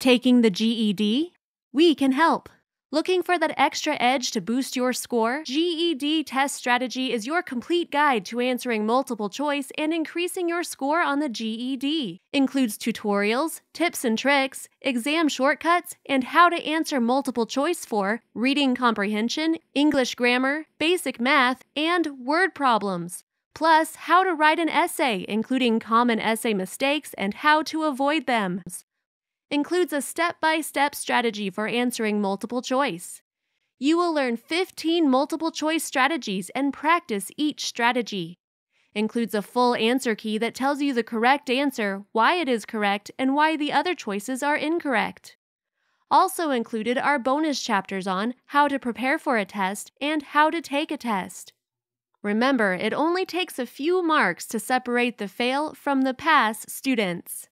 Taking the GED? We can help. Looking for that extra edge to boost your score? GED Test Strategy is your complete guide to answering multiple choice and increasing your score on the GED. Includes tutorials, tips and tricks, exam shortcuts, and how to answer multiple choice for reading comprehension, English grammar, basic math, and word problems. Plus, how to write an essay, including common essay mistakes and how to avoid them includes a step by step strategy for answering multiple choice. You will learn 15 multiple choice strategies and practice each strategy. Includes a full answer key that tells you the correct answer, why it is correct, and why the other choices are incorrect. Also included are bonus chapters on how to prepare for a test and how to take a test. Remember, it only takes a few marks to separate the fail from the pass students.